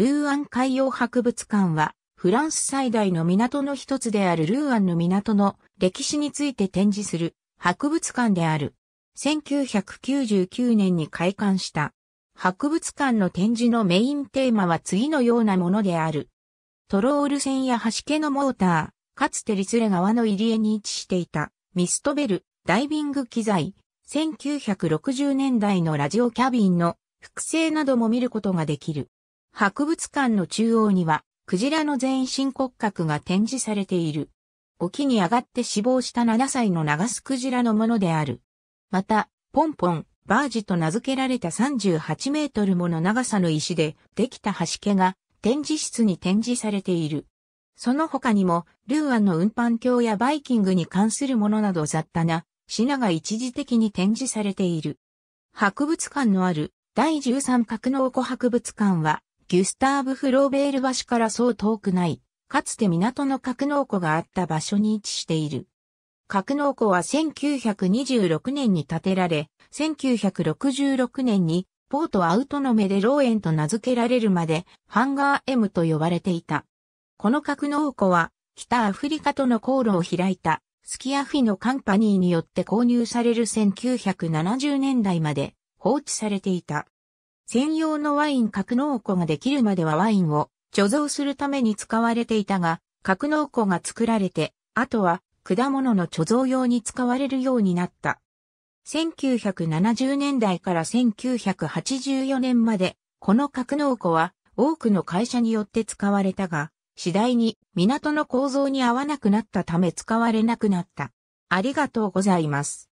ルーアン海洋博物館は、フランス最大の港の一つであるルーアンの港の歴史について展示する博物館である。1999年に開館した。博物館の展示のメインテーマは次のようなものである。トロール船や橋家のモーター、かつてリツレ川の入り江に位置していたミストベル、ダイビング機材、1960年代のラジオキャビンの複製なども見ることができる。博物館の中央には、クジラの全身骨格が展示されている。沖に上がって死亡した7歳の長須クジラのものである。また、ポンポン、バージと名付けられた38メートルもの長さの石でできた端家が展示室に展示されている。その他にも、ルーアンの運搬橋やバイキングに関するものなど雑多な品が一時的に展示されている。博物館のある第13格納庫博物館はギュスターブ・フローベール橋からそう遠くない、かつて港の格納庫があった場所に位置している。格納庫は1926年に建てられ、1966年にポートアウトのメでローエンと名付けられるまでハンガー M と呼ばれていた。この格納庫は北アフリカとの航路を開いたスキアフィのカンパニーによって購入される1970年代まで放置されていた。専用のワイン格納庫ができるまではワインを貯蔵するために使われていたが、格納庫が作られて、あとは果物の貯蔵用に使われるようになった。1970年代から1984年まで、この格納庫は多くの会社によって使われたが、次第に港の構造に合わなくなったため使われなくなった。ありがとうございます。